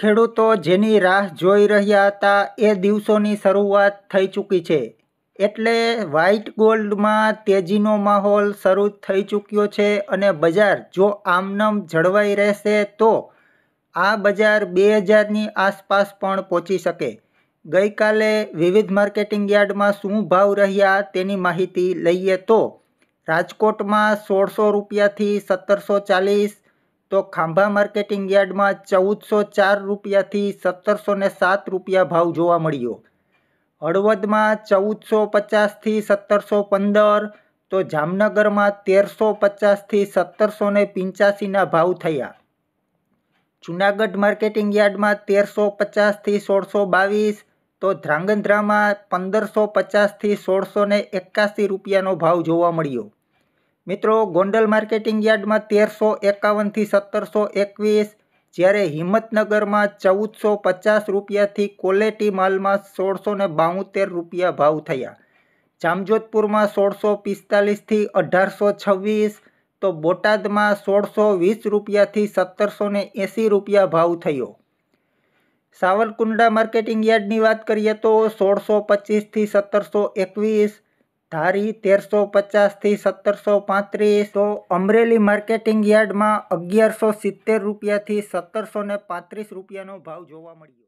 ખેડૂતો જેની રાહ જોઈ રહ્યા હતા એ દિવસોની શરૂઆત થઈ ચૂકી છે એટલે વ્હાઇટ ગોલ્ડમાં તેજીનો માહોલ શરૂ થઈ ચૂક્યો છે અને બજાર જો આમનમ જળવાઈ રહેશે તો આ બજાર બે હજારની આસપાસ પણ પહોંચી શકે ગઈકાલે વિવિધ માર્કેટિંગ યાર્ડમાં શું ભાવ રહ્યા તેની માહિતી લઈએ તો રાજકોટમાં સોળસો રૂપિયાથી સત્તરસો ચાલીસ તો ખાંભા માર્કેટિંગ યાર્ડમાં ચૌદસો ચાર રૂપિયાથી સત્તરસો ને સાત રૂપિયા ભાવ જોવા મળ્યો હળવદમાં ચૌદસો પચાસથી સત્તરસો પંદર તો જામનગરમાં તેરસો પચાસથી સત્તરસો ને પંચ્યાસીના ભાવ થયા જુનાગઢ માર્કેટિંગ યાર્ડમાં તેરસો પચાસથી સોળસો બાવીસ તો ધ્રાંગધ્રામાં પંદરસો પચાસથી સોળસો ને એકાસી રૂપિયાનો ભાવ જોવા મળ્યો મિત્રો ગોંડલ માર્કેટિંગ યાર્ડમાં તેરસો એકાવનથી સત્તરસો એકવીસ જ્યારે હિંમતનગરમાં ચૌદસો પચાસ રૂપિયાથી ક્વોલિટી માલમાં સોળસો ને બાઉતેર રૂપિયા ભાવ થયા જામજોધપુરમાં સોળસો પિસ્તાલીસથી અઢારસો છવ્વીસ તો બોટાદમાં સોળસો વીસ રૂપિયાથી સત્તરસો ને એંસી રૂપિયા ભાવ થયો સાવરકુંડલા માર્કેટિંગ યાર્ડની વાત કરીએ તો સોળસો પચીસથી સત્તરસો એકવીસ ધારી તેરસો પચાસથી સત્તરસો પાંત્રીસ તો અમરેલી માર્કેટિંગ યાર્ડમાં અગિયારસો સિત્તેર રૂપિયાથી સત્તરસો પાંત્રીસ રૂપિયાનો ભાવ જોવા મળ્યો